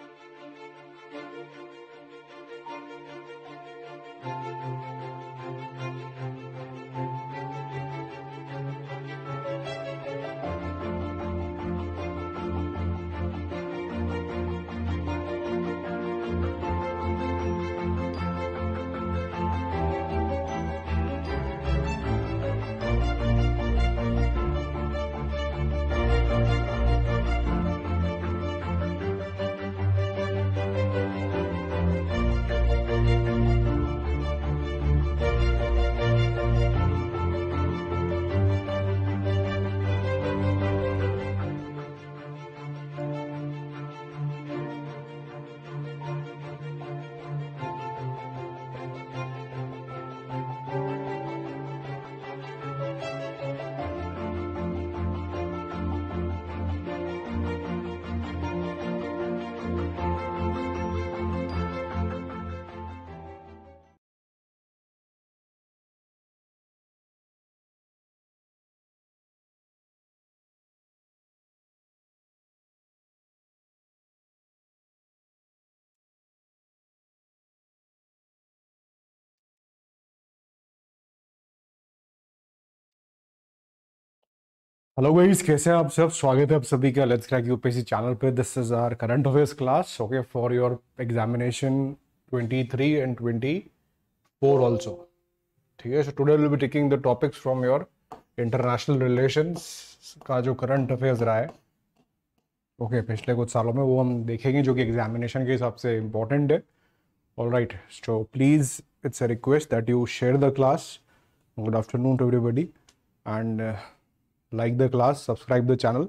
Música hello guys कैसे हैं आप सब स्वागत है आप सभी का लेट्स क्रैक यूपीएससी चैनल पे this is our current affairs class okay for your examination 23 and 24 also ठीक है so today will be taking the topics from your international relations का जो करंट अफेयर्स रहा है ओके okay, पिछले कुछ सालों में वो हम देखेंगे जो कि एग्जामिनेशन के हिसाब से इम्पोर्टेंट है all right so please it's a request that you share the class good afternoon to everybody and like the class subscribe the channel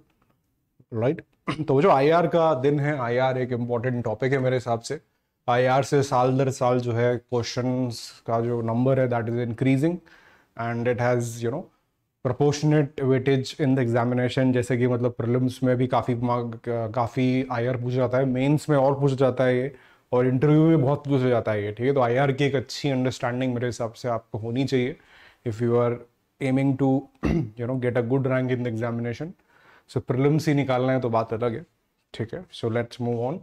right तो जो आर का दिन है आर एक इम्पॉर्टेंट टॉपिक है मेरे हिसाब से आर से साल दर साल जो है क्वेश्चन का जो नंबर है that is increasing and it has you know proportionate weightage in the examination जैसे कि मतलब प्रिलिम्स में भी काफ़ी काफ़ी आर पूछा जाता है मेंस में और पूछा जाता है ये और इंटरव्यू में बहुत पूछा जाता है ये ठीक है तो आर की एक अच्छी अंडरस्टैंडिंग मेरे हिसाब से आपको होनी चाहिए if you are aiming to you know get a good rank in the examination so prelims ही निकालना है तो बात अलग है ठीक है so let's move on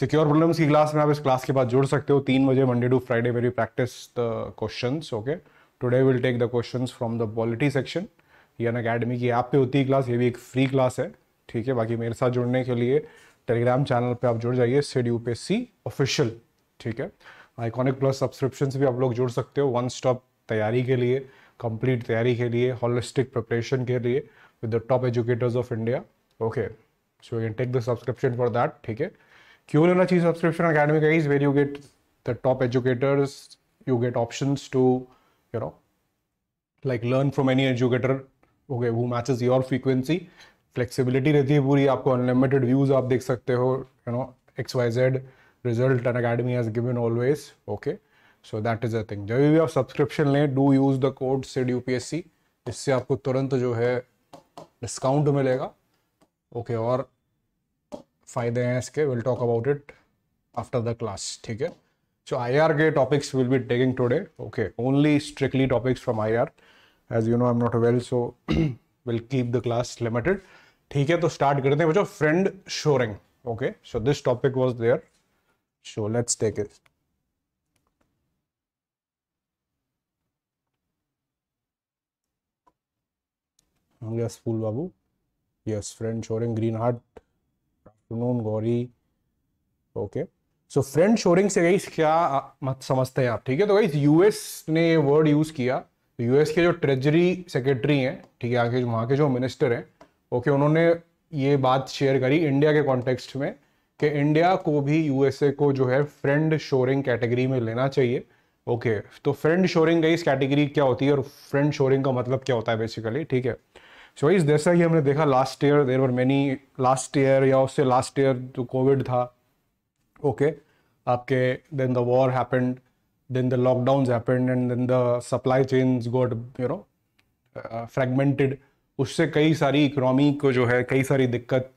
secure prelims की क्लास में आप इस क्लास के बाद जुड़ सकते हो तीन बजे Monday to Friday very practice the question okay today will take the question from the polity section ये अकेडमी की ऐप पे होती है क्लास ये भी एक फ्री क्लास है ठीक है बाकी मेरे साथ जुड़ने के लिए टेलीग्राम चैनल पे आप जुड़ जाइए डी यू पे सी ऑफिशियल ठीक है आइकॉनिक प्लस सब्सक्रिप्शन से भी आप लोग जुड़ सकते हो वन स्टॉप तैयारी के लिए कंप्लीट तैयारी के लिए हॉलिस्टिक प्रिपरेशन के लिए with the top educators of India okay so you can take the subscription for that ठीक है क्यों लेना चाहिए subscription academy is where you get the top educators you get option to you know like learn from any educator okay वो matches your frequency flexibility रहती है पूरी आपको अनलिमिटेड व्यूज आप देख सकते हो you know X Y Z result Unacademy has given always okay so that is a thing जब भी आप सब्सक्रिप्शन लें do use the code SID UPSC इससे आपको तुरंत जो है डिस्काउंट मिलेगा ओके okay, और फायदे हैं इसके will talk about it after the class ठीक है सो आई आर के topics will be taking today okay only strictly topics from I R as you know I am not well so will keep the class limited ठीक है तो start करते हैं बच्चों friend shoring okay so this topic was there so let's take it yes fool babu yes friend shoring heart afternoon Gauri okay so friend shoring से गई क्या मत समझते हैं आप ठीक है तो गई यूएस ने ये वर्ड यूज किया यूएस तो के जो ट्रेजरी सेक्रेटरी हैं ठीक है आगे वहाँ के जो मिनिस्टर हैं ओके उन्होंने ये बात शेयर करी इंडिया के कॉन्टेक्स्ट में कि इंडिया को भी यूएसए को जो है फ्रेंड शोरिंग कैटेगरी में लेना चाहिए ओके okay, तो फ्रेंड शोरिंग गई इस कैटेगरी क्या होती है और फ्रेंड शोरिंग का मतलब क्या होता है बेसिकली ठीक है चॉइस जैसा कि हमने देखा last year there were many last year या उससे लास्ट ईयर जो कोविड था ओके okay, आपके then the war happened then the lockdown happened and then the supply chain got you know fragmented उससे कई सारी इकोनॉमी को जो है कई सारी दिक्कत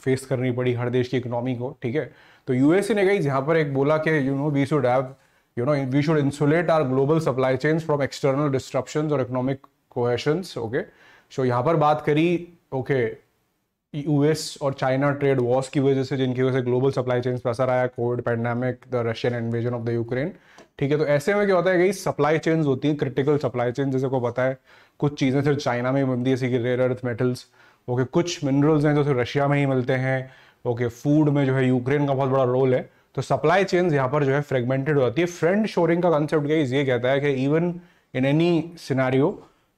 फेस करनी पड़ी हर देश की इकोनॉमी को ठीक है तो यूएसए ने गई यहाँ पर एक बोला कि you know we should have you know we should insulate our global supply chains from external disruption और economic coercions okay okay? So यहाँ पर बात करी ओके यूएस और चाइना ट्रेड वॉर्स की वजह से जिनकी वजह से ग्लोबल सप्लाई चेन्स पर असर आया covid pandemic the Russian invasion of the Ukraine ठीक है तो ऐसे में क्या होता है कि सप्लाई चेन्स होती हैं क्रिटिकल सप्लाई चेन जैसे को पता है कुछ चीज़ें सिर्फ चाइना में ही बनती है जैसे कि रेयर अर्थ मेटल्स ओके कुछ मिनरल्स हैं जो सिर्फ रशिया में ही मिलते हैं ओके फूड में जो है यूक्रेन का बहुत बड़ा रोल है तो सप्लाई चेन्स यहाँ पर जो है फ्रेगमेंटेड हो जाती है फ्रेंड शोरिंग का कंसेप्ट ये कहता है कि even in any scenario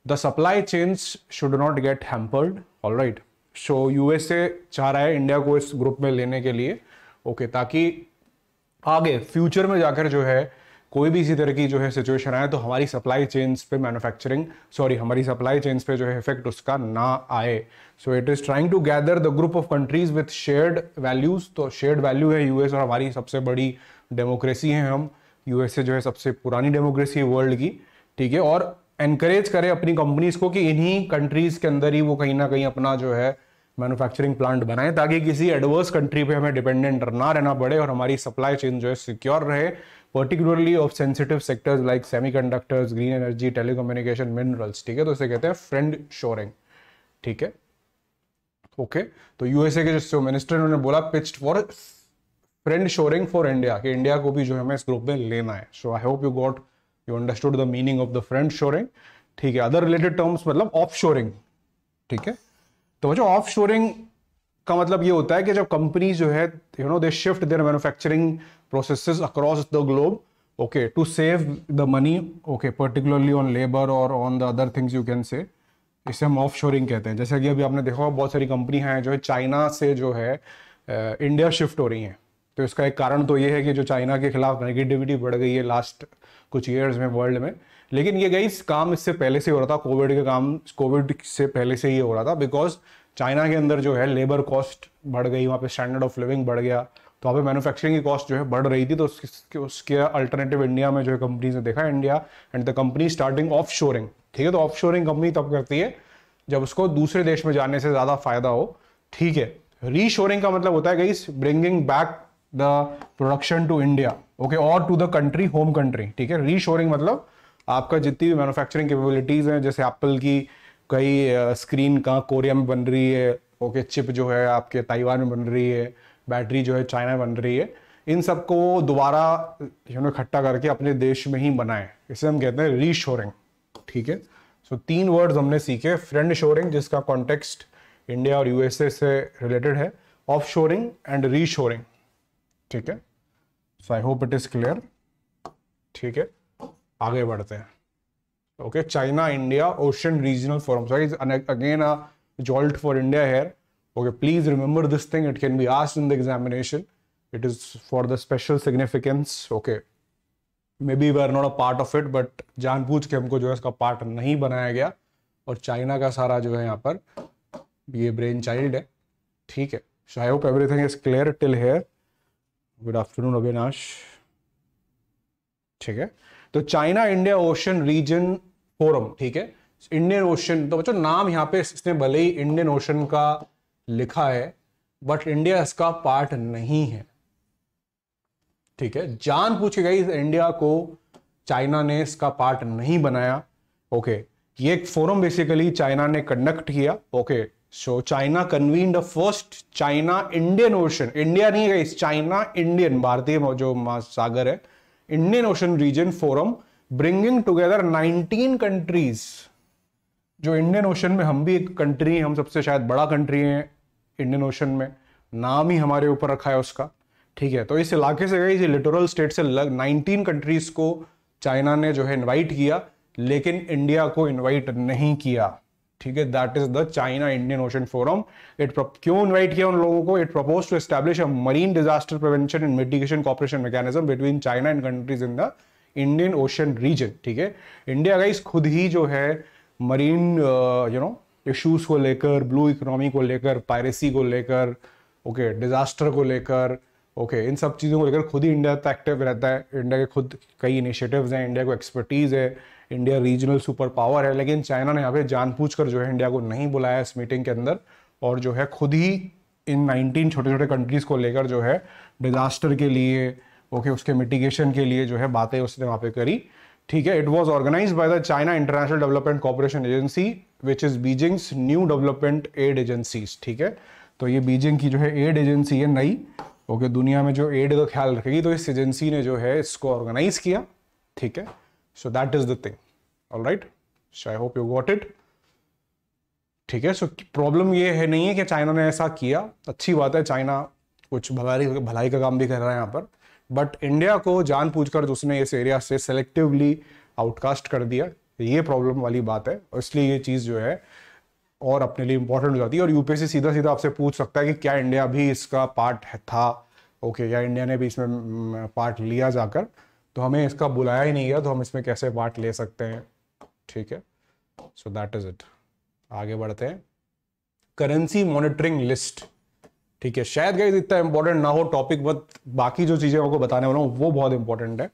the supply chains should not get hampered all right so USA चाह रहा है इंडिया को इस ग्रुप में लेने के लिए ओके okay, ताकि आगे फ्यूचर में जाकर जो है कोई भी इसी तरह की जो है सिचुएशन आए तो हमारी सप्लाई चेन्स पे मैन्युफैक्चरिंग सॉरी हमारी सप्लाई चेन्स पे जो है इफेक्ट उसका ना आए so it is trying to gather the group of countries with shared values तो शेयर्ड वैल्यू है यूएस और हमारी सबसे बड़ी डेमोक्रेसी है हम यूएसए जो है सबसे पुरानी डेमोक्रेसी है वर्ल्ड की ठीक है और एनकरेज करें अपनी कंपनीज को कि इन्हीं कंट्रीज के अंदर ही वो कहीं ना कहीं अपना जो है मैन्युफैक्चरिंग प्लांट बनाएं ताकि किसी एडवर्स कंट्री पे हमें डिपेंडेंट ना रहना पड़े और हमारी सप्लाई चेन जो है सिक्योर रहे particularly of sensitive sectors like semi green energy telecommunication minerals ठीक है तो इसे कहते हैं फ्रेंड शोरिंग ठीक है ओके तो यूएसए के जो मिनिस्टर ने बोला pitch for friend shoring for India कि इंडिया को भी जो हमें इस ग्रुप में लेना है so I hope you got you understood the meaning of the front shoring ठीक है अदर रिलेटेड टर्म्स मतलब ऑफ शोरिंग ठीक है तो बच्चों ऑफ शोरिंग का मतलब ये होता है कि जब कंपनी जो है you know they shift their manufacturing processes across the globe okay to save the money okay particularly on labour और on the other things you can say इसे हम ऑफ शोरिंग कहते हैं जैसे कि अभी आपने देखा होगा बहुत सारी कंपनी हैं जो है चाइना से जो है इंडिया शिफ्ट हो रही हैं तो इसका एक कारण तो ये है कि जो चाइना के खिलाफ नेगेटिविटी बढ़ गई है लास्ट कुछ ईयर्स में वर्ल्ड में लेकिन ये गई काम इससे पहले से हो रहा था कोविड के काम कोविड से पहले से ही हो रहा था बिकॉज चाइना के अंदर जो है लेबर कॉस्ट बढ़ गई वहाँ पे स्टैंडर्ड ऑफ लिविंग बढ़ गया तो वहाँ पे मैन्युफैक्चरिंग की कॉस्ट जो है बढ़ रही थी तो उसके उसके अल्टरनेटिव इंडिया में जो है कंपनीज ने देखा India and the company starting offshoring ठीक है तो ऑफ शोरिंग कंपनी तब करती है जब उसको दूसरे देश में जाने से ज़्यादा फायदा हो ठीक है रीशोरिंग का मतलब होता है गई bringing back the production to India okay और to the country home country ठीक है रीशोरिंग मतलब आपका जितनी भी मैनुफैक्चरिंग कैपेबिलिटीज़ हैं जैसे एप्पल की कई स्क्रीन कहाँ कोरिया में बन रही है ओके चिप जो है आपके ताइवान में बन रही है बैटरी जो है चाइना में बन रही है इन सबको दोबारा यू नो इकट्ठा करके अपने देश में ही बनाए इसे हम कहते हैं रीशोरिंग ठीक है सो so, तीन वर्ड्स हमने सीखे फ्रेंड शोरिंग जिसका कॉन्टेक्स्ट इंडिया और यूएसए से रिलेटेड है ऑफ शोरिंग एंड रीशोरिंग ठीक है so I hope it is clear ठीक है आगे बढ़ते हैं okay China India ocean regional forum sorry again a jolt for India here okay please remember this thing it can be asked in the examination it is for the special significance okay maybe we are not a part of it but जानबूझ के हमको जो है इसका part नहीं बनाया गया और चाइना का सारा जो है यहाँ पर ये ब्रेन चाइल्ड है ठीक है शायद everything is clear till here good afternoon Avinash ठीक है तो China India ocean region forum ठीक है इंडियन ओशन तो बच्चों नाम यहाँ पे इसने भले ही इंडियन ओशन का लिखा है बट इंडिया इसका पार्ट नहीं है ठीक है जान पूछ गई इंडिया को चाइना ने इसका पार्ट नहीं बनाया ओके ये एक फोरम बेसिकली चाइना ने कंडक्ट किया okay so China convene the first China Indian ocean India नहीं है चाइना इंडियन भारतीय जो महासागर है Indian ocean region forum bringing together 19 countries जो इंडियन ओशन में हम भी एक कंट्री हैं हम सबसे शायद बड़ा कंट्री हैं इंडियन ओशन में नाम ही हमारे ऊपर रखा है उसका ठीक है तो इस इलाके से गई लिटोरल स्टेट से लग 19 कंट्रीज को चाइना ने जो है इनवाइट किया लेकिन इंडिया को इनवाइट नहीं किया ठीक है that is the China Indian ocean forum it क्यों इन्वाइट किया उन लोगों को it propose to establish a marine disaster prevention and mitigation cooperation mechanism between China and countries in the Indian ocean region ठीक है इंडिया गाइस खुद ही जो है मरीन यू नो इश्यूज को लेकर ब्लू इकोनॉमी को लेकर पायरेसी को लेकर ओके डिजास्टर को लेकर ओके okay, इन सब चीज़ों को लेकर खुद ही इंडिया तो एक्टिव रहता है इंडिया के खुद कई इनिशिएटिव्स हैं इंडिया को एक्सपर्टीज़ है इंडिया रीजनल सुपर पावर है लेकिन चाइना ने यहाँ पे जानबूझकर जो है इंडिया को नहीं बुलाया इस मीटिंग के अंदर और जो है खुद ही इन 19 छोटे छोटे कंट्रीज़ को लेकर जो है डिजास्टर के लिए ओके okay, उसके मिटिगेशन के लिए जो है बातें उसने वहाँ पे करी ठीक है it was organise by the China international development cooperation agency which is Beijing's new development aid agencies ठीक है तो ये बीजिंग की जो है एड एजेंसी है नई ओके okay, दुनिया में जो एड का ख्याल रखेगी तो इस एजेंसी ने जो है इसको ऑर्गेनाइज किया ठीक है so that is the thing all right so i hope you got it ठीक है सो प्रॉब्लम ये है नहीं है कि चाइना ने ऐसा किया अच्छी बात है चाइना कुछ भलाई भलाई का काम भी कर रहा है यहाँ पर बट इंडिया को जानबूझकर तो उसने इस एरिया से सेलेक्टिवली आउटकास्ट कर दिया ये प्रॉब्लम वाली बात है और इसलिए ये चीज़ जो है और अपने लिए इंपॉर्टेंट हो जाती है और यूपीएससी सीधा सीधा आपसे पूछ सकता है कि क्या इंडिया भी इसका पार्ट था ओके या इंडिया ने भी इसमें पार्ट लिया जाकर तो हमें इसका बुलाया ही नहीं गया तो हम इसमें कैसे पार्ट ले सकते हैं ठीक है सो दैट इज इट आगे बढ़ते हैं करेंसी मॉनिटरिंग लिस्ट ठीक है शायद गई इतना इंपॉर्टेंट ना हो टॉपिक बट बाकी जो चीज़ें आपको बताने वाला हूँ वो बहुत इंपॉर्टेंट है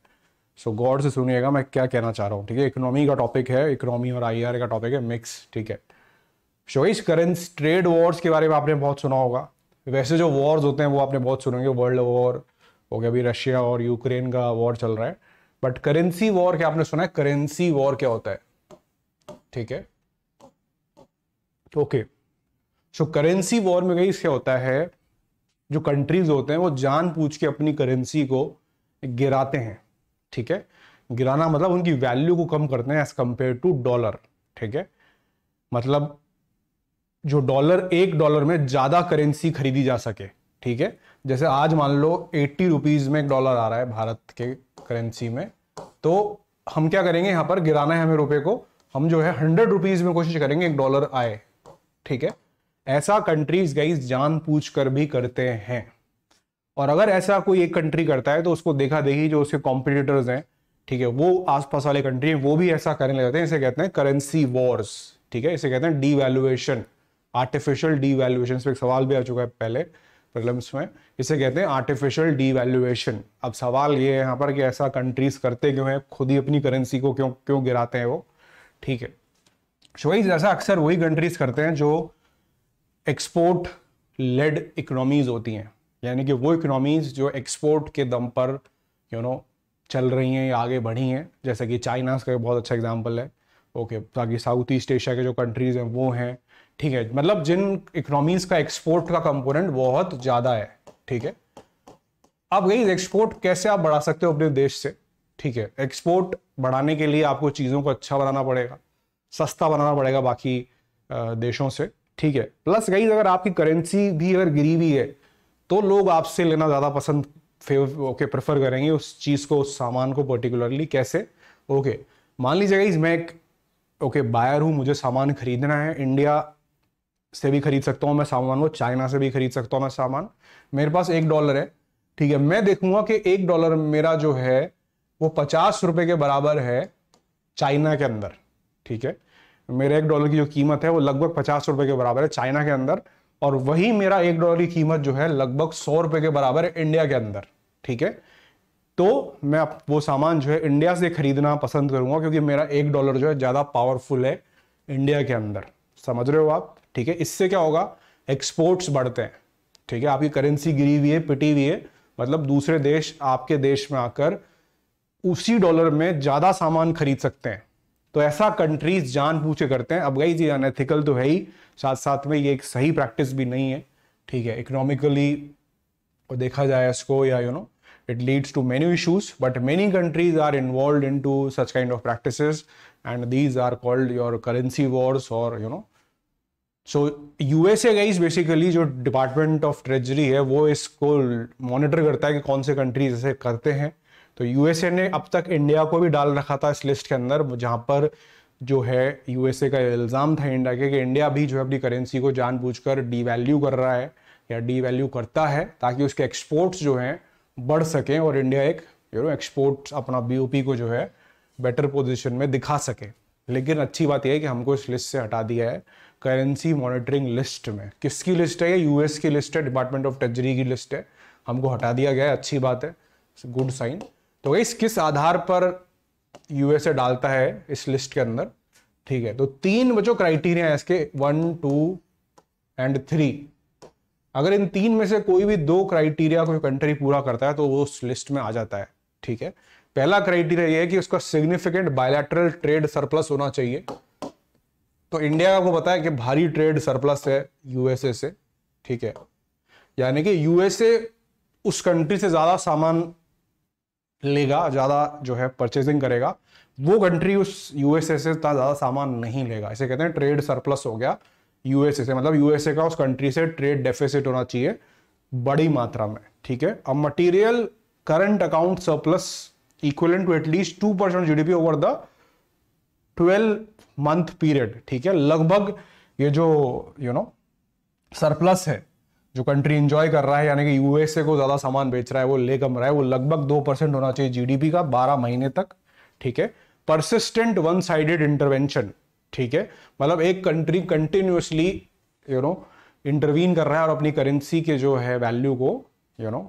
सो so, गौर से सुनिएगा मैं क्या कहना चाह रहा हूँ ठीक है इकोनॉमी का टॉपिक है इकोनॉमी और आई का टॉपिक है मिक्स ठीक है शोइस करेंस ट्रेड वॉर्स के बारे में आपने बहुत सुना होगा वैसे जो वॉर्स होते हैं वो आपने बहुत सुनेंगे वर्ल्ड वॉर हो गया अभी रशिया और यूक्रेन का वॉर चल रहा है बट करेंसी वॉर क्या आपने सुना है करेंसी वॉर क्या होता है ठीक है ओके सो करेंसी वॉर में कहीं क्या होता है जो कंट्रीज होते हैं वो जान पूछ के अपनी करेंसी को गिराते हैं ठीक है गिराना मतलब उनकी वैल्यू को कम करते हैं एज कंपेयर टू डॉलर ठीक है मतलब जो डॉलर एक डॉलर में ज़्यादा करेंसी खरीदी जा सके ठीक है जैसे आज मान लो एट्टी रुपीज़ में एक डॉलर आ रहा है भारत के करेंसी में तो हम क्या करेंगे यहां पर गिराना है हमें रुपए को हम जो है हंड्रेड रुपीज़ में कोशिश करेंगे एक डॉलर आए ठीक है ऐसा कंट्रीज गाइज जान पूछ कर भी करते हैं और अगर ऐसा कोई एक कंट्री करता है तो उसको देखा देखी जो उसके कॉम्पिटिटर्स हैं ठीक है वो आसपास वाले कंट्री हैं वो भी ऐसा करने लगते हैं इसे कहते हैं करेंसी वॉर्स ठीक है इसे कहते हैं डीवैल्यूएशन आर्टिफिशियल डीवैल्यूएशन पे एक सवाल भी आ चुका है पहले प्रॉब्लम्स में इसे कहते हैं आर्टिफिशियल डीवैल्यूएशन अब सवाल ये है यहाँ पर कि ऐसा कंट्रीज करते क्यों हैं खुद ही अपनी करेंसी को क्यों क्यों गिराते हैं वो ठीक है शोई जैसा अक्सर वही कंट्रीज करते हैं जो एक्सपोर्ट लेड इकोनॉमीज होती हैं यानी कि वो इकोनॉमीज जो एक्सपोर्ट के दम पर यू you नो know, चल रही हैं या आगे बढ़ी हैं जैसे कि चाइना का बहुत अच्छा एग्जाम्पल है ओके okay, ताकि साउथ ईस्ट एशिया के जो कंट्रीज़ हैं वो हैं ठीक है मतलब जिन इकोनॉमीज का एक्सपोर्ट का कंपोनेंट बहुत ज़्यादा है ठीक है अब गई एक्सपोर्ट कैसे आप बढ़ा सकते हो अपने देश से ठीक है एक्सपोर्ट बढ़ाने के लिए आपको चीज़ों को अच्छा बनाना पड़ेगा सस्ता बनाना पड़ेगा बाकी देशों से ठीक है प्लस गई अगर आपकी करेंसी भी अगर गिरी हुई है तो लोग आपसे लेना ज़्यादा पसंद ओके प्रेफर करेंगे उस चीज़ को उस सामान को पर्टिकुलरली कैसे ओके मान लीजिए गई मैं एक ओके बायर हूं मुझे सामान खरीदना है इंडिया से भी खरीद सकता हूँ मैं सामान वो चाइना से भी खरीद सकता हूँ मैं सामान मेरे पास एक डॉलर है ठीक है मैं देखूंगा कि एक डॉलर मेरा जो है वो पचास रुपए के बराबर है चाइना के अंदर ठीक है मेरे एक डॉलर की जो कीमत है वो लगभग पचास रुपए के बराबर है चाइना के अंदर और वही मेरा एक डॉलर की कीमत जो है लगभग सौ रुपए के बराबर है इंडिया के अंदर ठीक है तो मैं वो सामान जो है इंडिया से खरीदना पसंद करूंगा क्योंकि मेरा एक डॉलर जो है ज़्यादा पावरफुल है इंडिया के अंदर समझ रहे हो आप ठीक है इससे क्या होगा एक्सपोर्ट्स बढ़ते हैं ठीक है आपकी करेंसी गिरी हुई है पिटी हुई है मतलब दूसरे देश आपके देश में आकर उसी डॉलर में ज़्यादा सामान खरीद सकते हैं तो ऐसा कंट्रीज जान पूछे करते हैं अब गई जी अनएथिकल तो है ही साथ साथ में ये एक सही प्रैक्टिस भी नहीं है ठीक है इकोनॉमिकली देखा जाए इसको या you know it leads to many issues but many countries are involve in to such kind of practice and these are called your currency wars और you know सो यूएसए गई बेसिकली जो department of treasury है वो इसको monitor करता है कि कौन से कंट्रीज ऐसे करते हैं तो यूएसए ने अब तक इंडिया को भी डाल रखा था इस लिस्ट के अंदर जहाँ पर जो है यूएसए का इल्ज़ाम था इंडिया के कि इंडिया भी जो है अपनी करेंसी को जानबूझकर डीवैल्यू कर रहा है या डीवैल्यू करता है ताकि उसके एक्सपोर्ट्स जो हैं बढ़ सकें और इंडिया एक यू नो एक्सपोर्ट्स अपना बीओपी को जो है बेटर पोजिशन में दिखा सके लेकिन अच्छी बात यह है कि हमको इस लिस्ट से हटा दिया है करेंसी मॉनिटरिंग लिस्ट में किसकी लिस्ट है ये यूएस की लिस्ट है डिपार्टमेंट ऑफ ट्रेजरी की लिस्ट है हमको हटा दिया गया है अच्छी बात है गुड साइन तो इस किस आधार पर यूएसए डालता है इस लिस्ट के अंदर ठीक है तो तीन बच्चों क्राइटेरिया है इसके वन टू एंड थ्री अगर इन तीन में से कोई भी दो क्राइटेरिया कोई कंट्री पूरा करता है तो वो उस लिस्ट में आ जाता है ठीक है पहला क्राइटेरिया ये है कि उसका सिग्निफिकेंट बायोलैटरल ट्रेड सरप्लस होना चाहिए तो इंडिया आपको पता है कि भारी ट्रेड सरप्लस है यूएसए से ठीक है यानी कि यूएसए उस कंट्री से ज़्यादा सामान लेगा ज़्यादा जो है परचेजिंग करेगा वो कंट्री उस यूएसए से इतना ज़्यादा सामान नहीं लेगा इसे कहते हैं ट्रेड सरप्लस हो गया यूएसए से मतलब यूएसए का उस कंट्री से ट्रेड डेफिसिट होना चाहिए बड़ी मात्रा में ठीक है अब material current account surplus equivalent to at least two percent GDP over the twelve month period ठीक है लगभग ये जो यू नो सरप्लस है जो कंट्री इंजॉय कर रहा है यानी कि यूएसए को ज़्यादा सामान बेच रहा है वो ले कम रहा है वो लगभग दो परसेंट होना चाहिए जीडीपी का बारह महीने तक ठीक है परसिस्टेंट वन साइडेड इंटरवेंशन ठीक है मतलब एक country continuously you know intervene कर रहा है और अपनी करेंसी के जो है वैल्यू को यू नो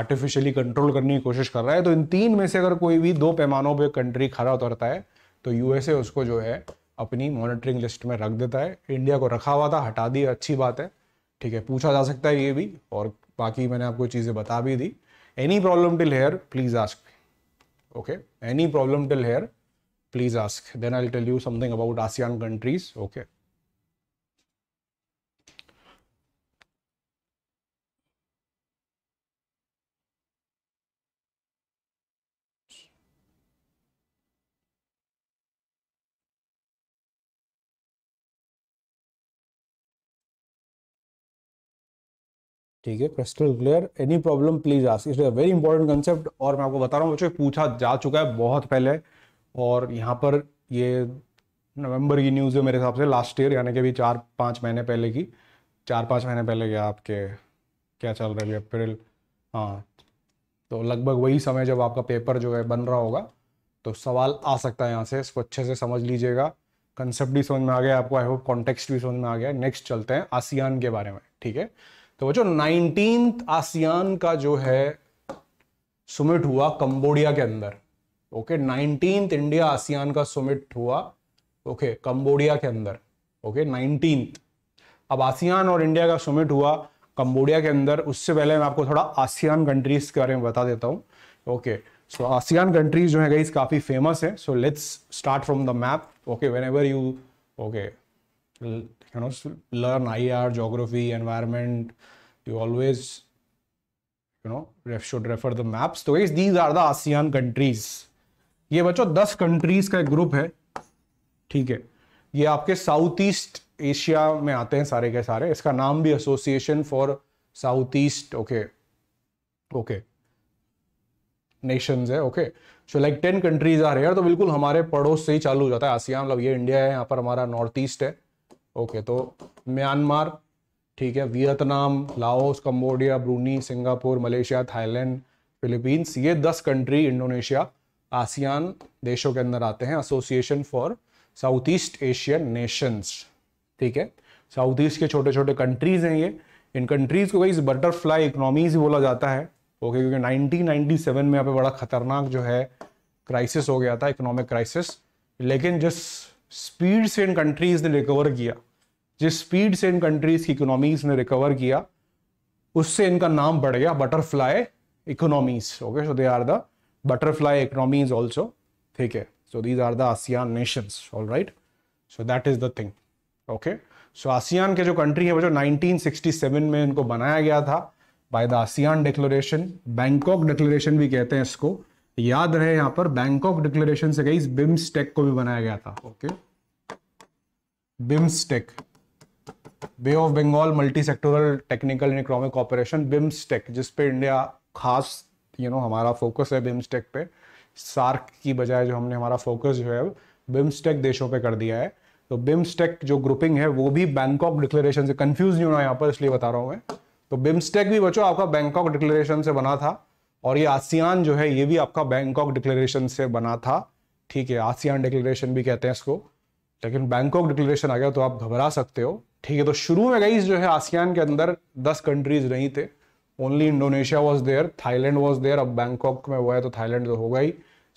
आर्टिफिशियली कंट्रोल करने की कोशिश कर रहा है तो इन तीन में से अगर कोई भी दो पैमानों पर कंट्री खड़ा उतरता है तो यूएसए उसको जो है अपनी मॉनिटरिंग लिस्ट में रख देता है इंडिया को रखा हुआ था हटा दिया अच्छी बात है ठीक है पूछा जा सकता है ये भी और बाकी मैंने आपको चीज़ें बता भी दी any problem till here please ask okay any problem till here please ask then I tell you something about ASEAN countries okay ठीक है crystal clear any problem please ask it's a very important concept और मैं आपको बता रहा हूँ बच्चों पूछा जा चुका है बहुत पहले और यहाँ पर ये नवंबर की न्यूज़ है मेरे हिसाब से लास्ट ईयर यानी कि अभी चार पाँच महीने पहले की चार पाँच महीने पहले गया आपके क्या चल रहा है अप्रैल हाँ तो लगभग वही समय जब आपका पेपर जो है बन रहा होगा तो सवाल आ सकता है यहाँ से इसको अच्छे से समझ लीजिएगा कंसेप्ट भी समझ में आ गया आपको आई होप कॉन्टेक्स्ट भी समझ में आ गया नेक्स्ट चलते हैं आसियान के बारे में ठीक है तो बच्चों नाइनटीन आसियान का जो है सुमिट हुआ कंबोडिया के अंदर ओके नाइनटीन इंडिया आसियान का सुमिट हुआ ओके कंबोडिया के अंदर ओके नाइनटीन अब आसियान और इंडिया का सुमिट हुआ कंबोडिया के अंदर उससे पहले मैं आपको थोड़ा आसियान कंट्रीज के बारे में बता देता हूं ओके सो आसियान कंट्रीज जो है गई काफ़ी फेमस है so let's start from the map okay whenever you okay you know learn ir geography environment you always you know ref should refer the maps so guys these are the asean countries ye bachcho 10 countries ka ek group hai theek hai ये आपके south east Asia में आते हैं सारे के सारे इसका नाम भी association for south east okay okay nations है okay so like ten countries आ रहे हैं तो बिल्कुल हमारे पड़ोस से ही चालू हो जाता है आसिया मतलब ये इंडिया है यहाँ पर हमारा नॉर्थ ईस्ट है ओके तो म्यांमार ठीक है Vietnam Laos Cambodia Brunei Singapore Malaysia Thailand Philippines ये दस कंट्री इंडोनेशिया आसियान देशों के अंदर आते हैं association for south east Asian nations ठीक है साउथ ईस्ट के छोटे छोटे कंट्रीज हैं ये इन कंट्रीज को कई बटरफ्लाई इकोनॉमीज बोला जाता है ओके okay, क्योंकि 1997 में यहाँ पे बड़ा खतरनाक जो है क्राइसिस हो गया था इकोनॉमिक क्राइसिस लेकिन जिस स्पीड से इन कंट्रीज ने रिकवर किया जिस स्पीड से इन कंट्रीज की इकोनॉमीज ने रिकवर किया उससे इनका नाम बढ़ गया butterfly economies okay so they are the butterfly economies also ठीक है so these are the ASEAN nations all right so that is the thing okay so ASEAN के जो कंट्री है वो जो 1967 में इनको बनाया गया था by the ASEAN declaration Bangkok declaration भी कहते हैं इसको याद रहे यहां पर बैंकॉक डिक्लेरेशन से गई बिम्स टेक को भी बनाया गया था okay BIMSTEC bay of Bengal multi sectoral technical and economic operation BIMSTEC जिसपे इंडिया खास यू you नो know, हमारा फोकस है बिम्स टेक पे सार्क की बजाय जो हमने हमारा फोकस जो है बिम्स्टेक देशों पे कर दिया है तो बिम्स्टेक जो ग्रुपिंग है वो भी बैंकॉक डिक्लेरेशन से कंफ्यूज नहीं होना यहाँ पर इसलिए बता रहा हूँ मैं तो बिम्स्टेक भी बचो आपका बैंकॉक डिक्लेरेशन से बना था और ये आसियान जो है ये भी आपका बैंकॉक डिक्लेरेशन से बना था ठीक है आसियान डिक्लेरेशन भी कहते हैं इसको लेकिन बैंकॉक डिक्लेरेशन आ गया तो आप घबरा सकते हो ठीक है तो शुरू में गई जो है आसियान के अंदर दस कंट्रीज नहीं थे only Indonesia was there Thailand was there अब बैंकॉक में हुआ है तो थाईलैंड तो होगा ही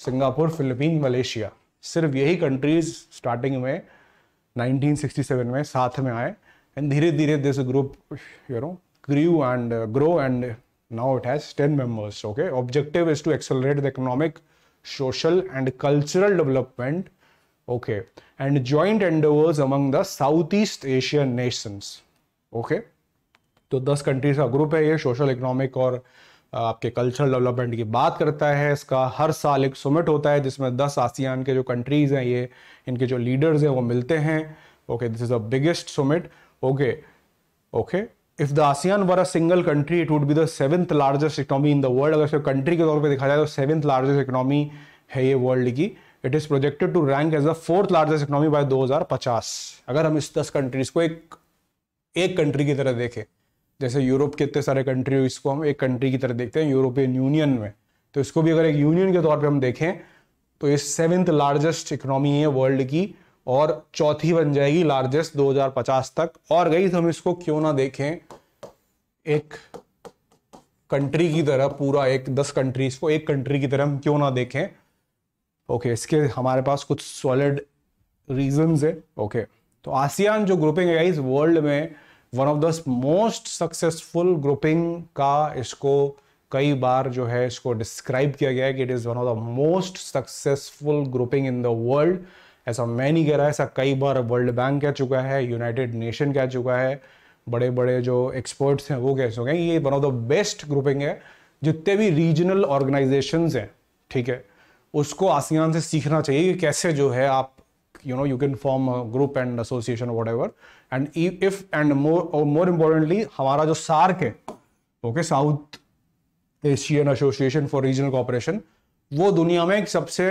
सिंगापुर फिलिपीन मलेशिया सिर्फ यही कंट्रीज स्टार्टिंग में 1967 में साथ में आए एंड धीरे धीरे this group you know grew and grow and Now it has 10 members, okay? Objective is to accelerate the economic, social and cultural development, okay? And joint endeavors among the Southeast Asian nations, okay? तो 10 countries का group है ये social economic और आपके cultural development की बात करता है इसका हर साल एक सुमिट होता है जिसमें 10 आसियान के जो कंट्रीज़ हैं ये इनके जो लीडर्स हैं वो मिलते हैं okay this is the biggest summit okay okay if the ASEAN were a single country it would be the seventh largest economy in the world अगर इसको कंट्री के तौर पे देखा जाए तो सेवन्थ लार्जेस्ट इकोनॉमी है ये वर्ल्ड की it is projected to rank as the fourth largest economy by 2050 अगर हम इस दस कंट्रीज को एक एक कंट्री की तरह देखें जैसे यूरोप के इतने सारे कंट्री इसको हम एक कंट्री की तरह देखते हैं यूरोपियन यूनियन में तो इसको भी अगर एक यूनियन के तौर पर हम देखें तो ये सेवंथ लार्जेस्ट इकोनॉमी है वर्ल्ड की और चौथी बन जाएगी लार्जेस्ट 2050 तक और गई हम इसको क्यों ना देखें एक कंट्री की तरह पूरा एक दस कंट्रीज को एक कंट्री की तरह हम क्यों ना देखें ओके इसके हमारे पास कुछ सॉलिड रीजंस है ओके तो आसियान जो ग्रुपिंग है इस वर्ल्ड में one of the most successful grouping का इसको कई बार जो है इसको डिस्क्राइब किया गया है कि it is one of the most successful grouping in the world ऐसा मैं नहीं कह रहा ऐसा कई बार वर्ल्ड बैंक कह चुका है यूनाइटेड नेशन कह चुका है बड़े बड़े जो एक्सपर्ट्स हैं वो कह चुके हैं ये one of the best grouping है जितने भी रीजनल ऑर्गेनाइजेशन हैं ठीक है उसको आसियान से सीखना चाहिए कि कैसे जो है आप you know you can form group and association whatever and if and more more importantly हमारा जो सार्क है okay south Asian association for regional cooperation वो दुनिया में सबसे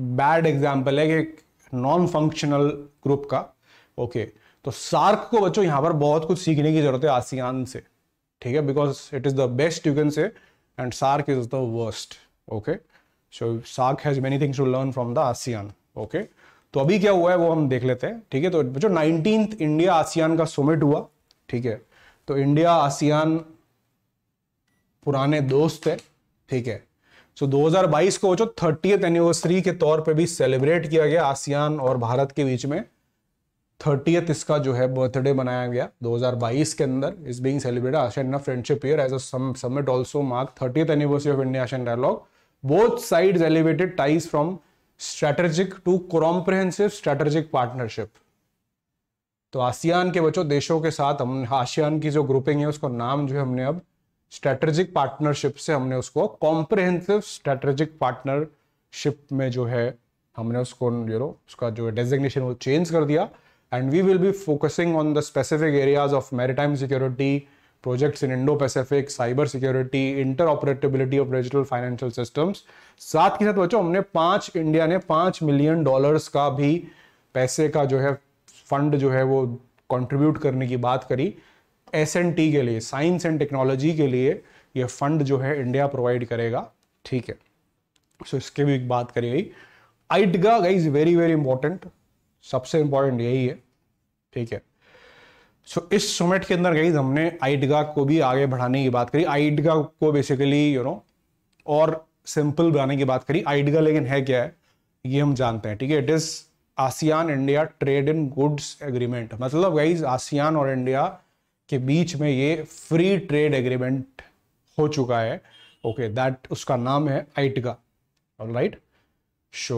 बैड एग्जाम्पल है कि नॉन फंक्शनल ग्रुप का ओके okay. तो सार्क को बच्चों यहां पर बहुत कुछ सीखने की जरूरत है आसियान से ठीक है because it is the best you can say and SAARC is the worst okay so SAARC has many things to learn from the ASEAN okay तो अभी क्या हुआ है वो हम देख लेते हैं ठीक है तो बच्चों नाइनटीन इंडिया आसियान का सुमिट हुआ ठीक है तो इंडिया आसियान पुराने दोस्त है ठीक है सो so, 2022 को जो थर्टी एनिवर्सरी के तौर पे भी सेलिब्रेट किया गया आसियान और भारत के बीच में थर्टी इसका जो है बर्थडे मनाया गया 2022 के अंदर is being celebrated ASEAN friendship year as a summit also mark thirty anniversary of India ASEAN dialogue both side elevated ties from strategic to comprehensive strategic partnership तो आसियान के बच्चों देशों के साथ हम आसियान की जो ग्रुपिंग है उसको नाम जो है हमने अब स्ट्रेटेजिक पार्टनरशिप से हमने उसको कॉम्प्रिहेंसिव स्ट्रेटेजिक पार्टनरशिप में जो है हमने उसको यू नो उसका जो डेजिग्नेशन वो चेंज कर दिया and we will be focusing on the specific areas of maritime security projects in Indo Pacific cyber security interoperability of digital financial systems साथ के साथ बच्चों हमने पाँच इंडिया ने पाँच मिलियन डॉलर्स का भी पैसे का जो है फंड जो है वो कंट्रीब्यूट करने की बात करी एस एन टी के लिए साइंस एंड टेक्नोलॉजी के लिए ये फंड जो है इंडिया प्रोवाइड करेगा ठीक है सो so, इसके भी एक बात करी गई AITIGA guys very very important सबसे इंपॉर्टेंट यही है ठीक है सो so, इस सुमेट के अंदर गई हमने आइटगा को भी आगे बढ़ाने की बात करी आइटगा को बेसिकली यू नो और सिंपल बनाने की बात करी आइटगा लेकिन है क्या है ये हम जानते हैं ठीक है it is ASEAN India trade in goods agreement मतलब गाइज आसियान और इंडिया के बीच में ये फ्री ट्रेड एग्रीमेंट हो चुका है ओके okay, दैट उसका नाम है AITIGA right so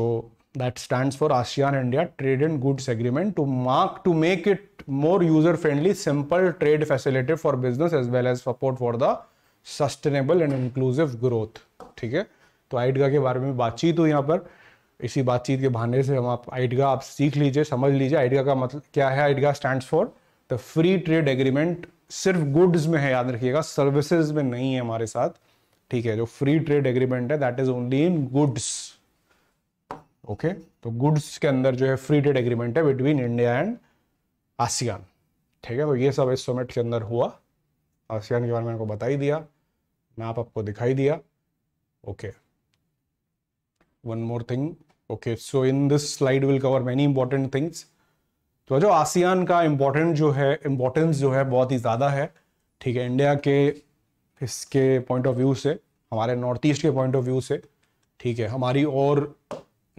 that stand for ASEAN India trade and goods agreement to mark to make it more user friendly simple trade facilitated for business as well as support for the sustainable and inclusive growth ठीक है तो आइटगा के बारे में बातचीत हुई यहाँ पर इसी बातचीत के बहाने से हम आप आइटगा आप सीख लीजिए समझ लीजिए आइटगा का मतलब क्या है AITIGA stand for the free trade agreement सिर्फ गुड्स में है याद रखिएगा सर्विसेज में नहीं है हमारे साथ ठीक है जो फ्री ट्रेड एग्रीमेंट है that is only in goods okay तो गुड्स के अंदर जो है फ्री ट्रेड एग्रीमेंट है बिटवीन इंडिया एंड आसियान ठीक है तो ये सब इस समिट के अंदर हुआ आसियान के बारे में बता ही दिया मैप आपको दिखाई दिया okay one more thing okay so in this slide will cover many important things तो जो आसियान का इम्पोर्टेंट जो है इम्पोर्टेंस जो है बहुत ही ज़्यादा है ठीक है इंडिया के इसके पॉइंट ऑफ व्यू से हमारे नॉर्थ ईस्ट के पॉइंट ऑफ व्यू से ठीक है हमारी और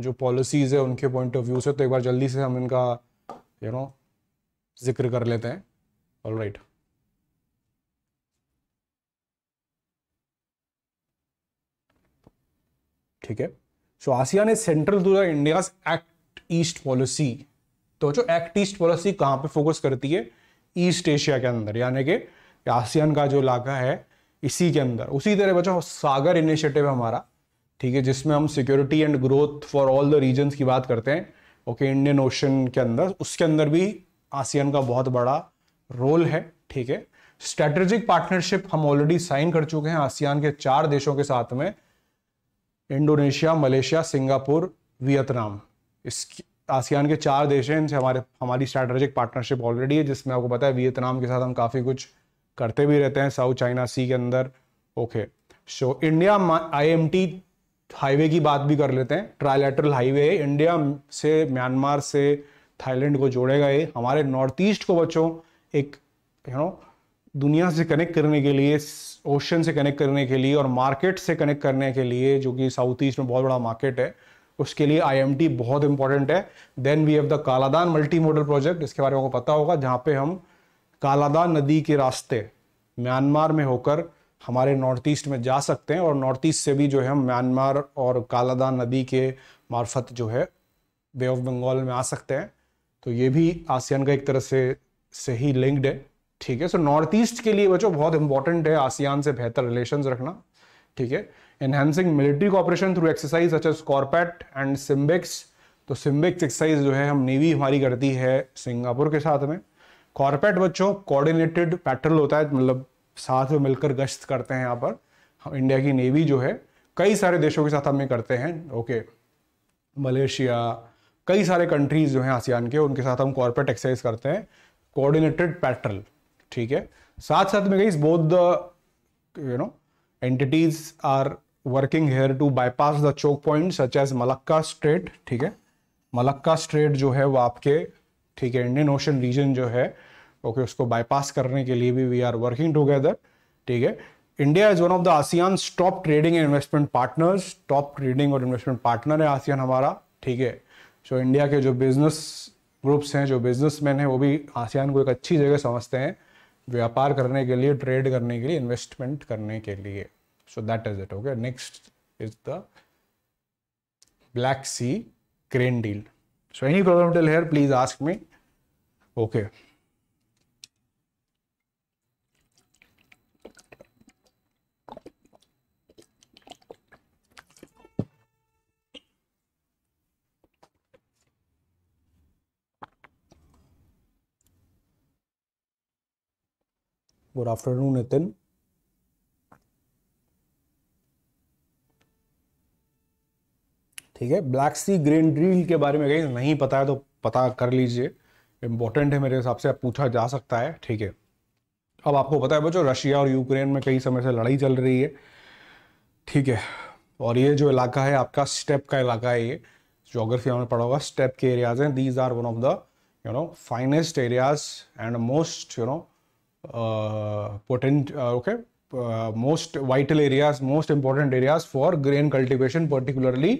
जो पॉलिसीज़ है उनके पॉइंट ऑफ व्यू से तो एक बार जल्दी से हम इनका यू नो जिक्र कर लेते हैं ऑल राइट right. ठीक है so ASEAN is central to the India act east policy तो जो एक्ट ईस्ट पॉलिसी कहाँ पे फोकस करती है ईस्ट एशिया के अंदर यानी कि आसियान का जो इलाका है इसी के अंदर उसी तरह बच्चों सागर इनिशिएटिव हमारा ठीक है जिसमें हम security and growth for all the region की बात करते हैं ओके इंडियन ओशन के अंदर उसके अंदर भी आसियान का बहुत बड़ा रोल है ठीक है स्ट्रेटेजिक पार्टनरशिप हम ऑलरेडी साइन कर चुके हैं आसियान के चार देशों के साथ में इंडोनेशिया मलेशिया सिंगापुर वियतनाम इस आसियान के चार देश हैं इनसे हमारे हमारी स्ट्रैटेजिक पार्टनरशिप ऑलरेडी है जिसमें आपको पता है वियतनाम के साथ हम काफ़ी कुछ करते भी रहते हैं साउथ चाइना सी के अंदर okay so India IMT highway की बात भी कर लेते हैं ट्राइलेटरल हाईवे है इंडिया से म्यांमार से थाईलैंड को जोड़ेगा ये हमारे नॉर्थ ईस्ट को बच्चों एक यू नो दुनिया से कनेक्ट करने के लिए ओशन से कनेक्ट करने के लिए और मार्केट से कनेक्ट करने के लिए जो कि साउथ ईस्ट में बहुत बड़ा मार्केट है उसके लिए आई बहुत इंपॉर्टेंट है then we have the Kaladan multi modal project इसके बारे में पता होगा जहाँ पे हम कालादान नदी के रास्ते म्यांमार में होकर हमारे नॉर्थ ईस्ट में जा सकते हैं और नॉर्थ ईस्ट से भी जो है हम म्यांमार और कालादान नदी के मार्फत जो है बे ऑफ बंगाल में आ सकते हैं तो ये भी आसियान का एक तरह से सही ही लिंक्ड है ठीक है सो नॉर्थ ईस्ट के लिए बच्चों बहुत इंपॉर्टेंट है आसियान से बेहतर रिलेशन रखना ठीक है enhancing military cooperation through exercise such as CORPAT and SIMBEX तो सिम्बिक्स एक्सरसाइज जो है हम नेवी हमारी करती है सिंगापुर के साथ में कॉर्पेट बच्चों कोऑर्डिनेटेड पैट्रल होता है मतलब साथ में मिलकर गश्त करते हैं यहाँ पर इंडिया की नेवी जो है कई सारे देशों के साथ हमें करते हैं ओके मलेशिया कई सारे कंट्रीज जो हैं आसियान के उनके साथ हम कॉर्पोरेट एक्सरसाइज करते हैं कोऑर्डिनेटेड पैट्रल ठीक है साथ साथ में गई both the you know entities are working here to bypass the choke point such as Malacca strait ठीक है मलक्का स्ट्रेट जो है वो आपके ठीक है इंडियन ओशन रीजन जो है ओके okay, उसको बाईपास करने के लिए भी वी आर वर्किंग टुगेदर ठीक है India is one of the ASEAN top trading and investment partners top trading और इन्वेस्टमेंट पार्टनर है आसियान हमारा ठीक है सो इंडिया के जो बिजनेस ग्रुप्स हैं जो बिजनेसमैन हैं वो भी आसियान को एक अच्छी जगह समझते हैं व्यापार करने के लिए ट्रेड करने के लिए इन्वेस्टमेंट करने के लिए so that is it okay next is the black sea Grain deal so any problem till here please ask me okay Good afternoon, Nitin. ठीक है ब्लैक सी ग्रीन ड्रील के बारे में कहीं नहीं पता है तो पता कर लीजिए इंपॉर्टेंट है मेरे हिसाब से पूछा जा सकता है ठीक है अब आपको पता है बच्चों रशिया और यूक्रेन में कई समय से लड़ाई चल रही है ठीक है और ये जो इलाका है आपका स्टेप का इलाका है ये जोग्राफी हमने पढ़ा होगा स्टेप के एरियाज हैं these are one of the you know finest areas and most you know potent okay most vital areas most important areas for grain cultivation particularly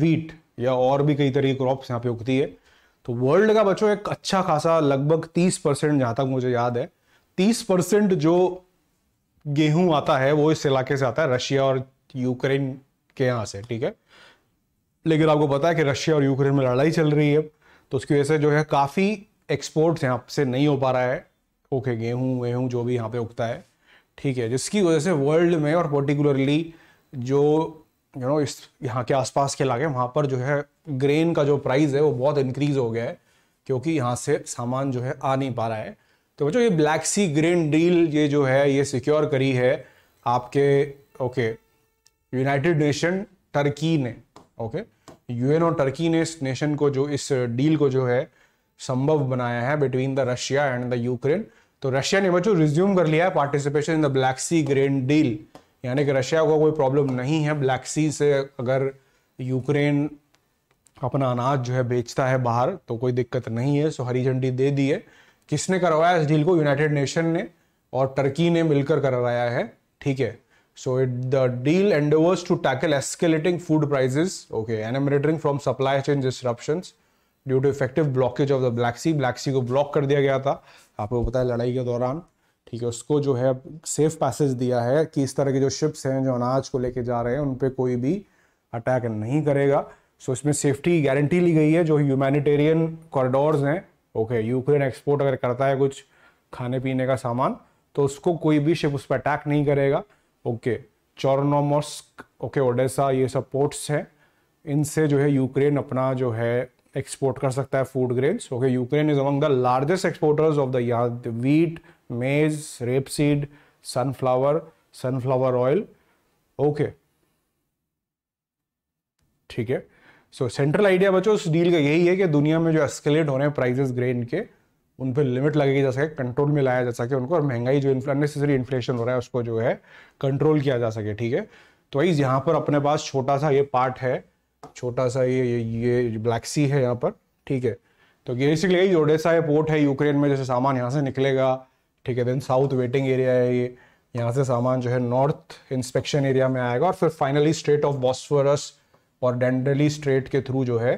wheat या और भी कई तरह की क्रॉप्स यहाँ पे उगती है तो वर्ल्ड का बच्चों एक अच्छा खासा लगभग तीस परसेंट जहाँ तक मुझे याद है तीस परसेंट जो गेहूं आता है वो इस इलाके से आता है रशिया और यूक्रेन के यहाँ से ठीक है लेकिन आपको पता है कि रशिया और यूक्रेन में लड़ाई चल रही है तो उसकी वजह से जो है काफ़ी एक्सपोर्ट्स यहाँ से नहीं हो पा रहा है ओके गेहूँ वेहूँ जो भी यहाँ पे उगता है ठीक है जिसकी वजह से वर्ल्ड में और पर्टिकुलरली जो यू नो इस यहाँ के आसपास के इलाके वहाँ पर जो है ग्रेन का जो प्राइस है वो बहुत इंक्रीज हो गया है क्योंकि यहाँ से सामान जो है आ नहीं पा रहा है तो बच्चों ये ब्लैक सी ग्रेन डील ये जो है ये सिक्योर करी है आपके ओके यूनाइटेड नेशन टर्की ने ओके यूएन और टर्की ने इस नेशन को जो इस डील को जो है संभव बनाया है between the Russia and the Ukraine तो रशिया ने बच्चों रिज्यूम कर लिया है participation in the Black Sea grain deal यानी कि रशिया को कोई प्रॉब्लम नहीं है ब्लैक सी से अगर यूक्रेन अपना अनाज जो है बेचता है बाहर तो कोई दिक्कत नहीं है सो हरी झंडी दे दी है किसने करवाया इस डील को यूनाइटेड नेशन ने और टर्की ने मिलकर करवाया है ठीक है so it the deal endeavours to tackle escalating food prices okay emanating from supply chain disruption due to effective blockage of the Black Sea Black Sea को ब्लॉक कर दिया गया था आपको पता है लड़ाई के दौरान ठीक है उसको जो है सेफ पैसेज दिया है कि इस तरह के जो शिप्स हैं जो अनाज को लेके जा रहे हैं उन पर कोई भी अटैक नहीं करेगा सो इसमें सेफ्टी गारंटी ली गई है जो ह्यूमैनिटेरियन कॉरिडोर्स हैं ओके यूक्रेन एक्सपोर्ट अगर करता है कुछ खाने पीने का सामान तो उसको कोई भी शिप उस पर अटैक नहीं करेगा ओके चोरनोमोस्क ओके ओडेसा ये सब पोर्ट्स हैं इनसे जो है यूक्रेन अपना जो है एक्सपोर्ट कर सकता है food grains okay Ukraine is among the largest exporters of the यहाँ wheat maize, rapeseed, sunflower, sunflower oil. Okay. ठीक है सो सेंट्रल आइडिया बच्चों उस डील का यही है कि दुनिया में जो एस्केलेट हो रहे हैं प्राइजेस ग्रेन के उन पर लिमिट लगाई जा सके कंट्रोल में लाया जा सके उनको और महंगाई जो अननेसेसरी इन्फ्लेशन हो रहा है उसको जो है कंट्रोल किया जा सके ठीक है तो वही यहाँ पर अपने पास छोटा सा ये पार्ट है छोटा सा ये ये, ये ब्लैक सी है यहाँ पर ठीक है तो बेसिकली ओडेसा है पोर्ट है यूक्रेन में जैसे सामान यहाँ से निकलेगा ठीक है देन साउथ वेटिंग एरिया है ये यहाँ से सामान जो है नॉर्थ इंस्पेक्शन एरिया में आएगा और फिर फाइनली स्ट्रेट ऑफ बॉस्फोरस और डेंडली स्ट्रेट के थ्रू जो है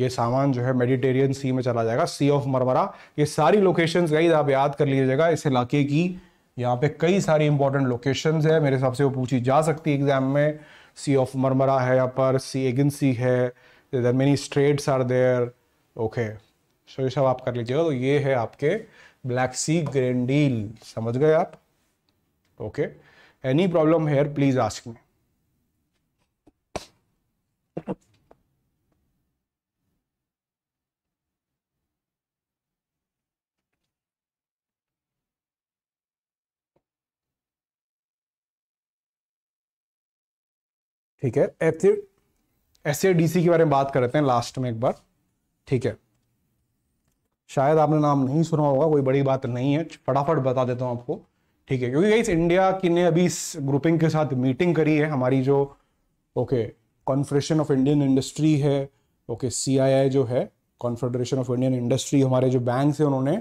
ये सामान जो है मेडिटेरियन सी में चला जाएगा सी ऑफ मरमरा ये सारी लोकेशंस गई आप याद कर लीजिएगा इस इलाके की यहाँ पे कई सारी इंपॉर्टेंट लोकेशंस है मेरे हिसाब से वो पूछी जा सकती है एग्जाम में सी ऑफ मरमरा है यहाँ पर सी एगेंसी है many straits are there okay so ये सब आप कर लीजिएगा तो ये है आपके ब्लैक सी ग्रेन डील समझ गए आप okay any problem here please ask me ठीक है एस के बारे में बात करते हैं लास्ट में एक बार ठीक है शायद आपने नाम नहीं सुना होगा कोई बड़ी बात नहीं है फटाफट बता देता हूँ आपको ठीक है क्योंकि गाइस इंडिया की ने अभी इस ग्रुपिंग के साथ मीटिंग करी है हमारी जो okay confederation of Indian industry है ओके सी आई आई जो है कॉन्फेडरेशन ऑफ इंडियन इंडस्ट्री हमारे जो बैंक है उन्होंने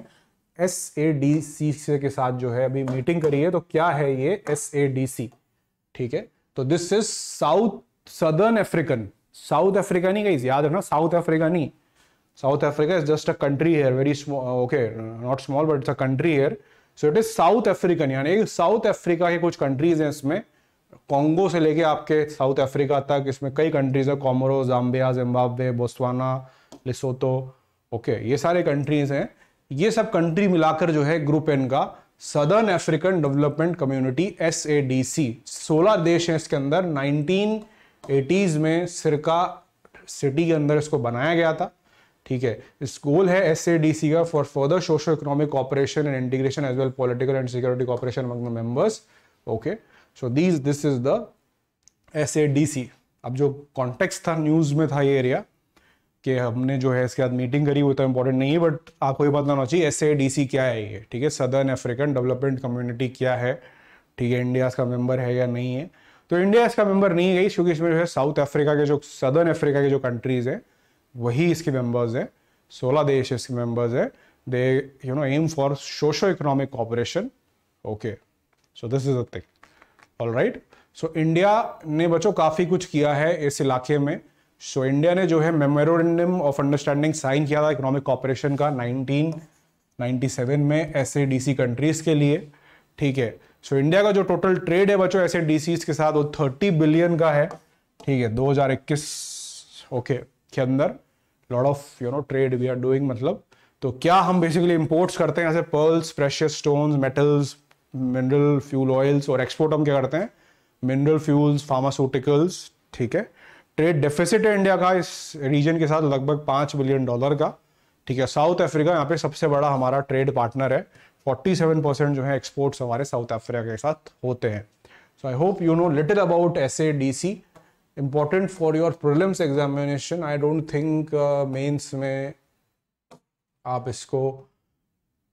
एस ए डी सी से के साथ जो है अभी मीटिंग करी है तो क्या है ये एस ए डी सी ठीक है तो this is south southern African South Africa नहीं गई याद रखना साउथ अफ्रीका नहीं South Africa is just a country here, very small okay not small but it's a country here. So it is South African यानी South Africa के कुछ countries हैं इसमें कॉन्गो से लेके आपके साउथ अफ्रीका तक इसमें कई कंट्रीज है Comoros Zambia Zimbabwe Botswana Lesotho okay ये सारे कंट्रीज हैं ये सब कंट्री मिलाकर जो है ग्रुप एन का Southern African Development Community S A D C सोलह देश हैं इसके अंदर नाइनटीन एटीज़ में सिरका सिटी के अंदर इसको बनाया गया था ठीक है इस गोल है एस ए डी सी का for further socio economic cooperation and integration as well political and security cooperation among the members okay so these this is the S A D C अब जो कॉन्टेक्स था news में था ये area कि हमने जो है इसके बाद मीटिंग करी वो तो इम्पोर्टेंट नहीं है बट आपको ये बताना चाहिए एस ए डी सी क्या है ये ठीक है सदर्न अफ्रीकन डेवलपमेंट कम्युनिटी क्या है ठीक है इंडिया का मेम्बर है या नहीं है तो इंडिया इसका मेम्बर नहीं है क्योंकि इसमें जो है साउथ अफ्रीका के जो सदर्न अफ्रीका के जो कंट्रीज़ हैं वही इसके मेंबर्स हैं सोलह देश इसके मेंबर्स हैं they you know aim for socio economic cooperation okay so this is a thing all right so India ने बच्चों काफ़ी कुछ किया है इस इलाके में सो so, इंडिया ने जो है मेमोरेंडम ऑफ अंडरस्टैंडिंग साइन किया था इकोनॉमिक कॉपरेशन का 1997 में एस कंट्रीज के लिए ठीक है सो so, इंडिया का जो टोटल ट्रेड है बच्चों एस के साथ वो 30 बिलियन का है ठीक है 2021 ओके okay. के अंदर lot of you know trade we are doing मतलब तो क्या हम बेसिकली इम्पोर्ट्स करते हैं ऐसे pearls precious stones metals mineral fuel oils और एक्सपोर्ट हम क्या करते हैं मिनरल फ्यूल्स फार्मास्यूटिकल्स ठीक है ट्रेड डेफिसिट है इंडिया का इस रीजन के साथ लगभग पाँच बिलियन डॉलर का ठीक है साउथ अफ्रीका यहाँ पे सबसे बड़ा हमारा ट्रेड पार्टनर है 47 परसेंट जो है एक्सपोर्ट्स हमारे साउथ अफ्रीका के साथ होते हैं so I hope you know little about S A D C important for your prelims examination I don't think mains में आप इसको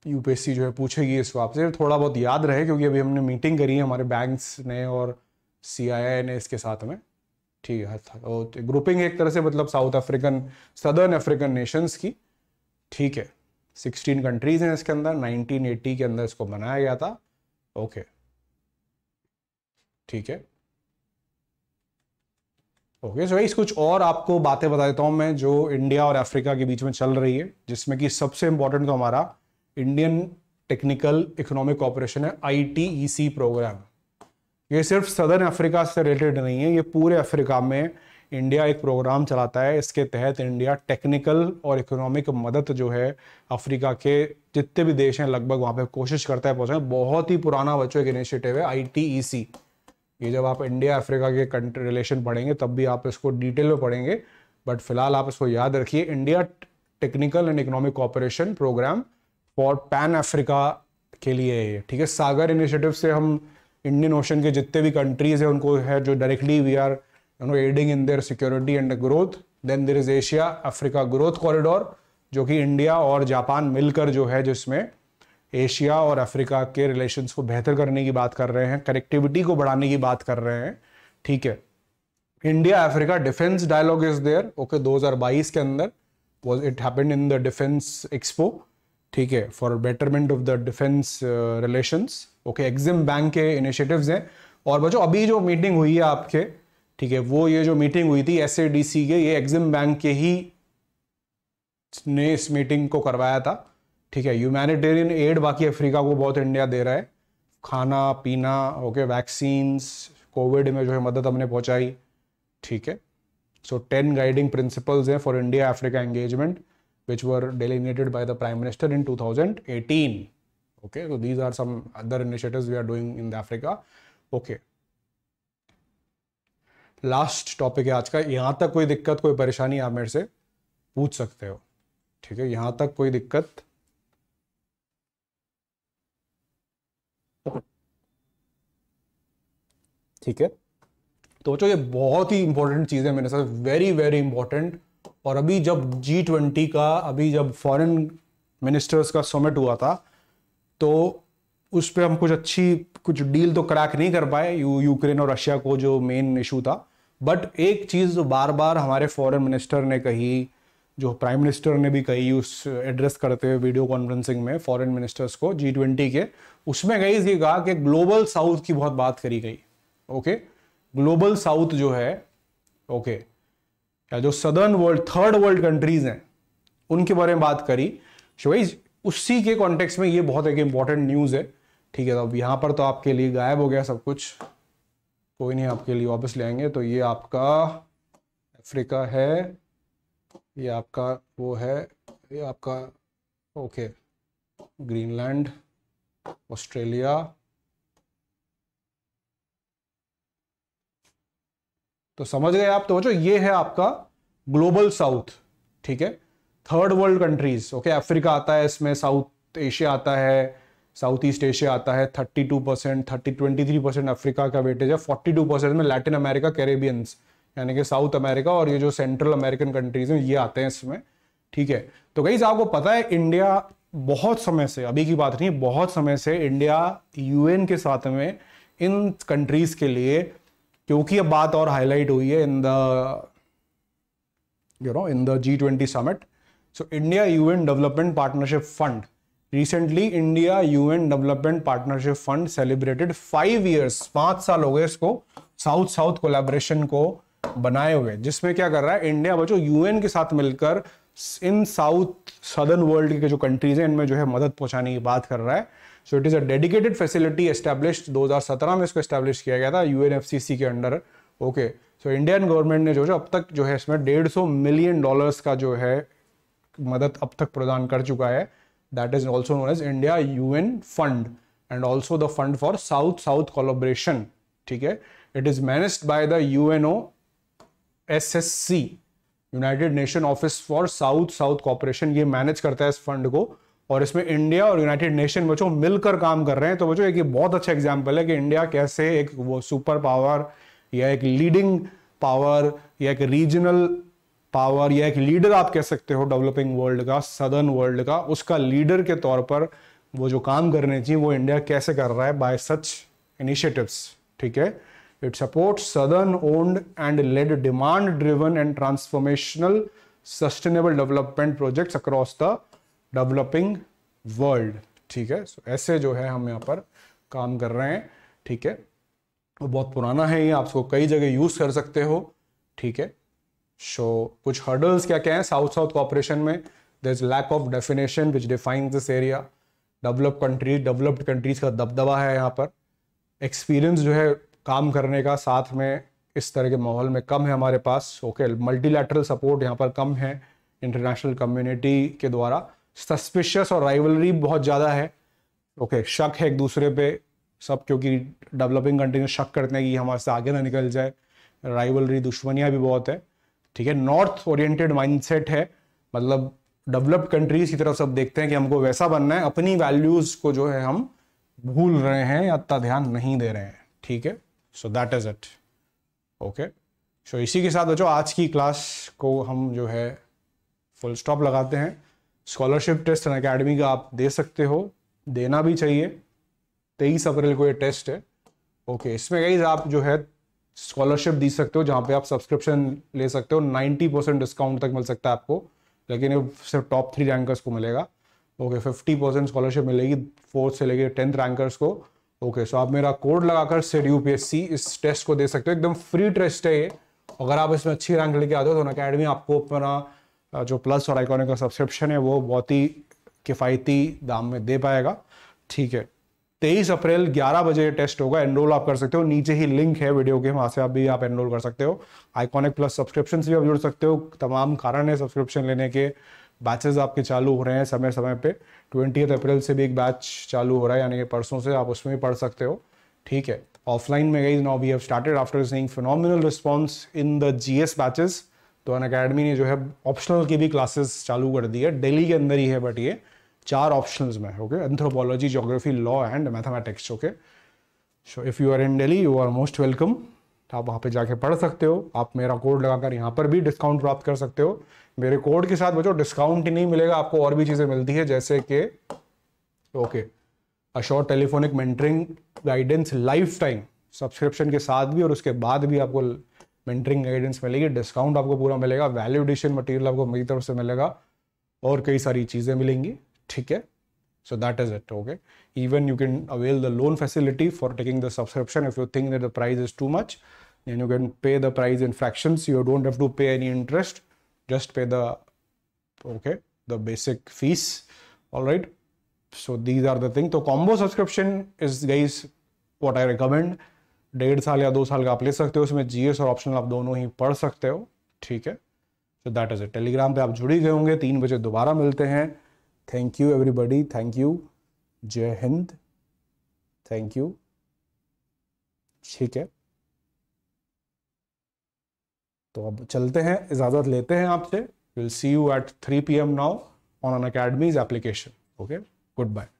यूपीएससी जो है पूछेगी इसको आपसे थोड़ा बहुत याद रहे क्योंकि अभी हमने मीटिंग करी है हमारे बैंक्स ने और सीआईआई ने इसके साथ में ठीक है तो ग्रुपिंग एक तरह से मतलब South African Southern African nations की ठीक है 16 कंट्रीज हैं इसके अंदर 1980 के अंदर इसको बनाया गया था ओके ठीक है ओके सो so कुछ और आपको बातें बता देता हूँ मैं जो इंडिया और अफ्रीका के बीच में चल रही है जिसमें कि सबसे इम्पोर्टेंट तो हमारा इंडियन टेक्निकल इकोनॉमिक कॉपरेशन है आई प्रोग्राम e ये सिर्फ सदर्न अफ्रीका से रिलेटेड नहीं है ये पूरे अफ्रीका में इंडिया एक प्रोग्राम चलाता है इसके तहत इंडिया टेक्निकल और इकोनॉमिक मदद जो है अफ्रीका के जितने भी देश हैं लगभग वहाँ पे कोशिश करता है पहुँचा बहुत ही पुराना बच्चों एक इनिशिएटिव है आई ये जब आप इंडिया अफ्रीका के कंट्री रिलेशन पढ़ेंगे तब भी आप इसको डिटेल में पढ़ेंगे बट फिलहाल आप इसको याद रखिए India technical and economic cooperation programme for pan Africa के लिए है ठीक है सागर इनिशिएटिव से हम इंडियन ओशन के जितने भी कंट्रीज हैं उनको है जो directly we are you know adding in their security and growth then there is Asia Africa growth corridor जो कि इंडिया और जापान मिलकर जो है जिसमें एशिया और अफ्रीका के रिलेशंस को बेहतर करने की बात कर रहे हैं कनेक्टिविटी को बढ़ाने की बात कर रहे हैं ठीक है India Africa defence dialogue is there okay 2022 के अंदर was it happened in the defence expo ठीक है for betterment of the defence relations okay Exim bank के इनिशिएटिव्स हैं और बच्चों अभी जो मीटिंग हुई है आपके ठीक है वो ये जो मीटिंग हुई थी एस के ये एग्जिम बैंक के ही ने इस मीटिंग को करवाया था ठीक है ह्यूमैनिटेरियन एड बाकी अफ्रीका को बहुत इंडिया दे रहा है खाना पीना ओके वैक्सीन्स कोविड में जो है मदद हमने पहुंचाई ठीक है सो टेन गाइडिंग प्रिंसिपल्स हैं for India Africa engagement by the prime minister in two thousand eighteen 2018 so these are some other other we are doing in the Africa okay last topic है आज का यहाँ तक कोई दिक्कत कोई परेशानी आप मेरे से पूछ सकते हो ठीक है यहाँ तक कोई दिक्कत ठीक है तो बच्चों ये बहुत ही इंपॉर्टेंट चीज़ है मेरे साथ वेरी वेरी इंपॉर्टेंट और अभी जब जी ट्वेंटी का अभी जब फॉरेन मिनिस्टर्स का समिट हुआ था तो उस पर हम कुछ अच्छी कुछ डील तो क्रैक नहीं कर पाए यू यूक्रेन और रशिया को जो मेन इशू था बट एक चीज़ जो बार बार हमारे फॉरेन मिनिस्टर ने कही जो प्राइम मिनिस्टर ने भी कही उस एड्रेस करते हुए वीडियो कॉन्फ्रेंसिंग में फॉरेन मिनिस्टर्स को जी ट्वेंटी के उसमें गई थी कहा कि ग्लोबल साउथ की बहुत बात करी गई ओके ग्लोबल साउथ जो है ओके okay, या जो southern world third world countries हैं उनके बारे में बात करी भाई उसी के कॉन्टेक्स्ट में ये बहुत एक इंपॉर्टेंट न्यूज़ है ठीक है तो अब यहां पर तो आपके लिए गायब हो गया सब कुछ कोई नहीं आपके लिए वापस ले आएंगे तो ये आपका अफ्रीका है ये आपका वो है ये आपका ओके ग्रीनलैंड ऑस्ट्रेलिया तो समझ गए आप तो बच्चों ये है आपका ग्लोबल साउथ ठीक है third world countries okay Africa आता है इसमें साउथ एशिया आता है साउथ ईस्ट एशिया आता है 32 percent thirty twenty three percent Africa का वेटेज है 42 परसेंट में लैटिन अमेरिका कैरेबियंस यानी कि साउथ अमेरिका और ये जो सेंट्रल अमेरिकन कंट्रीज हैं ये आते हैं इसमें ठीक है तो कहीं आपको पता है इंडिया बहुत समय से अभी की बात नहीं बहुत समय से इंडिया यूएन के साथ में इन कंट्रीज के लिए क्योंकि अब बात और हाईलाइट हुई है in the you know in the G twenty summit so India UN development partnership fund recently India UN development partnership fund celebrated five years पांच साल हो गए इसको साउथ साउथ कोलेबोरेशन को बनाए हुए जिसमें क्या कर रहा है इंडिया बच्चों यूएन के साथ मिलकर इन साउथ सदर्न वर्ल्ड के जो कंट्रीज हैं इनमें जो है मदद पहुंचाने की बात कर रहा है so it is a dedicated facility establish 2017 में इसको एस्टैब्लिश किया गया था यू के under okay so Indian government ने जो है अब तक जो है इसमें डेढ़ सौ मिलियन डॉलर्स का जो है मदद अब तक प्रदान कर चुका है that is also known as India U fund and also the fund for south south collaboration ठीक है it is managed by the U N O S S C United Nation office for south south cooperation ये manage करता है इस fund को और इसमें India और यूनाइटेड नेशन बच्चों मिलकर काम कर रहे हैं तो बच्चों एक ये बहुत अच्छा एग्जाम्पल है कि इंडिया कैसे एक वो सुपर पावर या एक लीडिंग पावर या एक रीजनल पावर या एक लीडर आप कह सकते हो डेवलपिंग वर्ल्ड का सदर्न वर्ल्ड का उसका लीडर के तौर पर वो जो काम करने चाहिए वो इंडिया कैसे कर रहा है बाय सच इनिशिएटिव्स ठीक है it support southern owned and led demand driven and transformational sustainable development projects across the developing world ठीक है सो ऐसे जो है हम यहाँ पर काम कर रहे हैं ठीक है वो बहुत पुराना है ये आप इसको कई जगह यूज़ कर सकते हो ठीक है सो कुछ हर्डल्स क्या क्या हैं साउथ साउथ कॉपरेशन में there is lack of definition which define this area develop country developed countries का दबदबा है यहाँ पर एक्सपीरियंस जो है काम करने का साथ में इस तरह के माहौल में कम है हमारे पास ओके मल्टीलैटरल सपोर्ट यहाँ पर कम है इंटरनेशनल कम्युनिटी के द्वारा सस्पिशियस और राइवलरी बहुत ज़्यादा है ओके okay, शक है एक दूसरे पे सब क्योंकि डेवलपिंग कंट्री में शक करते हैं कि हमारे से आगे ना निकल जाए राइवलरी दुश्मनियाँ भी बहुत है ठीक है नॉर्थ ओरिएंटेड माइंडसेट है मतलब डेवलप्ड कंट्रीज की तरफ सब देखते हैं कि हमको वैसा बनना है अपनी वैल्यूज़ को जो है हम भूल रहे हैं या इतना ध्यान नहीं दे रहे हैं ठीक है so that is it okay so इसी के साथ बच्चों आज की क्लास को हम जो है फुल स्टॉप लगाते हैं स्कॉलरशिप टेस्ट एन अकेडमी का आप दे सकते हो देना भी चाहिए तेईस अप्रैल को ये टेस्ट है ओके इसमें गाइज आप जो है स्कॉलरशिप दे सकते हो जहाँ पे आप सब्सक्रिप्शन ले सकते हो नाइन्टी परसेंट डिस्काउंट तक मिल सकता है आपको लेकिन ये सिर्फ टॉप थ्री रैंकर्स को मिलेगा ओके फिफ्टी परसेंट स्कॉलरशिप मिलेगी फोर्थ से लेके टेंथ रैंकर्स को ओके सो आप मेरा कोड लगाकर सेड यू इस टेस्ट को दे सकते हो एकदम फ्री टेस्ट है ये अगर आप इसमें अच्छी रैंक लेके आते हो तो अकेडमी आपको अपना जो प्लस और आइकॉनिक का सब्सक्रिप्शन है वो बहुत ही किफ़ायती दाम में दे पाएगा ठीक है तेईस अप्रैल ग्यारह बजे टेस्ट होगा एनरोल आप कर सकते हो नीचे ही लिंक है वीडियो के वहाँ से आप भी आप एनरोल कर सकते हो आइकॉनिक प्लस सब्सक्रिप्शन भी आप जुड़ सकते हो तमाम कारण है सब्सक्रिप्शन लेने के बैचेज आपके चालू हो रहे हैं समय समय पे ट्वेंटी अप्रैल से भी एक बैच चालू हो रहा है यानी कि परसों से आप उसमें भी पढ़ सकते हो ठीक है ऑफलाइन में गई now we have started after seeing phenomenal response in the G S batches तो अन अकेडमी ने जो है ऑप्शनल की भी क्लासेस चालू कर दी है डेली के अंदर ही है बट ये चार ऑप्शंस में okay anthropology geography law and mathematics okay so if you are in Delhi you are most welcome तो आप वहाँ पे जाके पढ़ सकते हो आप मेरा कोड लगाकर यहाँ पर भी डिस्काउंट प्राप्त कर सकते हो मेरे कोड के साथ बचो डिस्काउंट ही नहीं मिलेगा आपको और भी चीज़ें मिलती है जैसे कि okay assured telephonic mentoring guidance life time subscription के साथ भी और उसके बाद भी आपको मेंटरिंग गाइडेंस मिलेगी डिस्काउंट आपको पूरा मिलेगा वैल्यूडेशन मटेरियल आपको मेरी तरफ से मिलेगा और कई सारी चीज़ें मिलेंगी ठीक है so that is it okay even you can avail the loan facility for taking the subscription if you think the price is too much and you can pay the price in fraction you don't have to pay any interest just pay the the basic fees all right so these are the combo subscription is guys what I recommend डेढ़ साल या दो साल का आप ले सकते हो उसमें जीएस और ऑप्शनल आप दोनों ही पढ़ सकते हो ठीक है तो दैट इज़ इट टेलीग्राम पे आप जुड़ी गए होंगे तीन बजे दोबारा मिलते हैं thank you everybody thank you जय हिंद थैंक यू ठीक है तो अब चलते हैं इजाज़त लेते हैं आपसे will see you at three P M now on Unacademy's application okay good bye